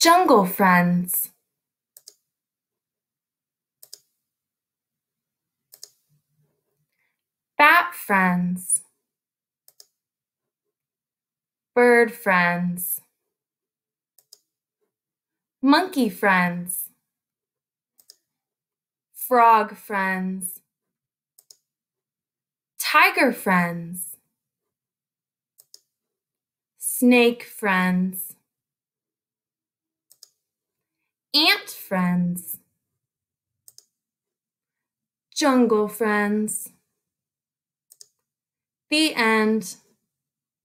Jungle Friends. Bat friends, bird friends, monkey friends, frog friends, tiger friends, snake friends. Jungle Friends. The end.